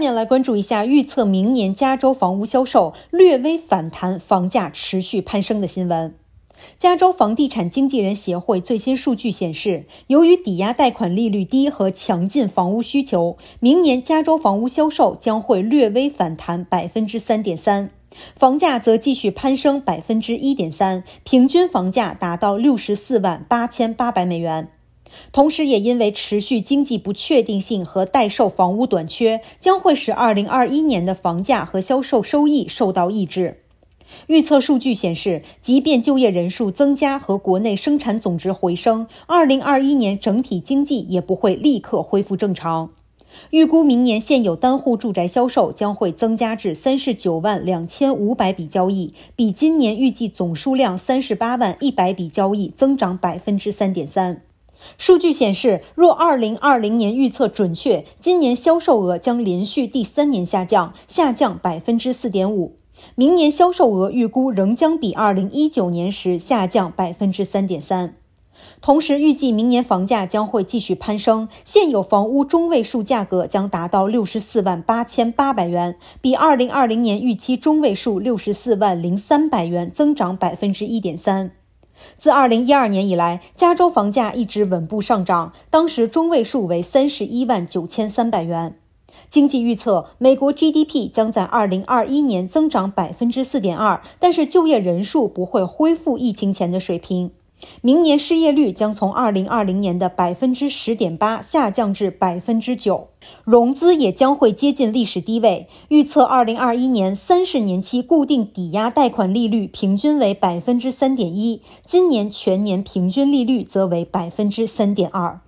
下面来关注一下预测明年加州房屋销售略微反弹、房价持续攀升的新闻。加州房地产经纪人协会最新数据显示，由于抵押贷款利率低和强劲房屋需求，明年加州房屋销售将会略微反弹百分之三点三，房价则继续攀升百分之一点三，平均房价达到六十四万八千八百美元。同时，也因为持续经济不确定性和待售房屋短缺，将会使2021年的房价和销售收益受到抑制。预测数据显示，即便就业人数增加和国内生产总值回升，2021年整体经济也不会立刻恢复正常。预估明年现有单户住宅销售将会增加至39万2500笔交易，比今年预计总数量38万100笔交易增长3.3%。数据显示，若2020年预测准确，今年销售额将连续第三年下降，下降4.5%。明年销售额预估仍将比2019年时下降3.3%。同时，预计明年房价将会继续攀升，现有房屋中位数价格将达到64万8800元，比2020年预期中位数64万0300元增长1.3%。自二零一二年以来，加州房价一直稳步上涨，当时中位数为三十一万九千三百元。经济预测，美国 GDP 将在二零二一年增长百分之四点二，但是就业人数不会恢复疫情前的水平。明年失业率将从2020年的百分之十点八下降至百分之九，融资也将会接近历史低位。预测2021年三十年期固定抵押贷款利率平均为百分之三点一，今年全年平均利率则为百分之三点二。